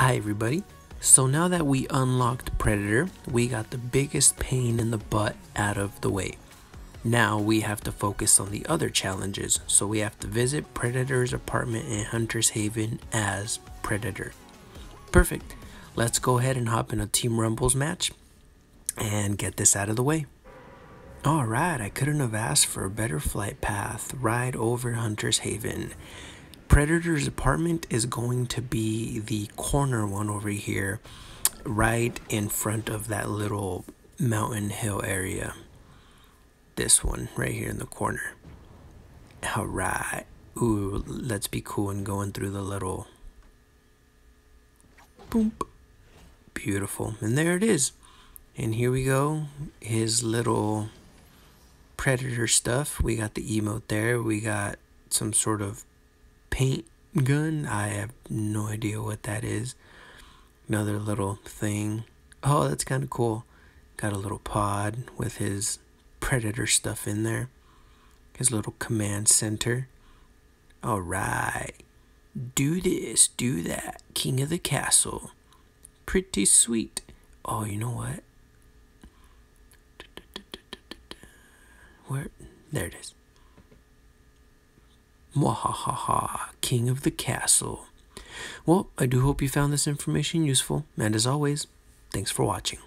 Hi everybody. So now that we unlocked Predator, we got the biggest pain in the butt out of the way. Now we have to focus on the other challenges, so we have to visit Predator's apartment in Hunter's Haven as Predator. Perfect. Let's go ahead and hop in a Team Rumbles match and get this out of the way. Alright, I couldn't have asked for a better flight path. Ride over Hunter's Haven. Predator's apartment is going to be the corner one over here, right in front of that little mountain hill area. This one right here in the corner. Alright. Ooh, let's be cool and going through the little. Boom. Beautiful. And there it is. And here we go. His little predator stuff. We got the emote there. We got some sort of paint gun. I have no idea what that is. Another little thing. Oh, that's kind of cool. Got a little pod with his predator stuff in there. His little command center. All right. Do this, do that. King of the castle. Pretty sweet. Oh, you know what? Where? There it is. Mwahahaha, king of the castle. Well, I do hope you found this information useful, and as always, thanks for watching.